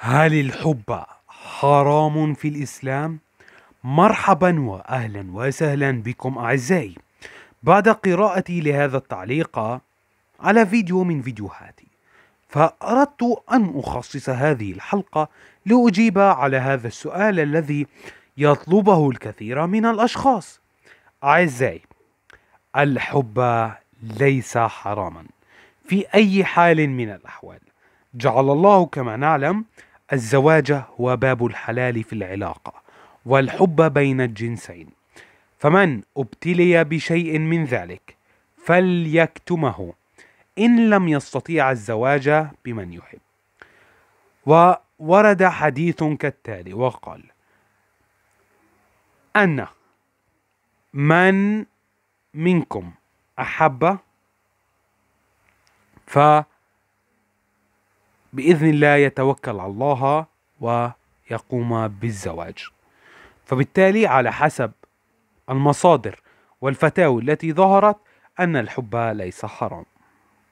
هل الحب حرام في الإسلام؟ مرحبا وأهلا وسهلا بكم أعزائي بعد قراءتي لهذا التعليق على فيديو من فيديوهاتي فأردت أن أخصص هذه الحلقة لأجيب على هذا السؤال الذي يطلبه الكثير من الأشخاص أعزائي الحب ليس حراما في أي حال من الأحوال جعل الله كما نعلم الزواج هو باب الحلال في العلاقة والحب بين الجنسين فمن ابتلي بشيء من ذلك فليكتمه إن لم يستطيع الزواج بمن يحب وورد حديث كالتالي وقال أن من منكم أحب فأحب باذن الله يتوكل على الله ويقوم بالزواج فبالتالي على حسب المصادر والفتاوى التي ظهرت ان الحب ليس حرام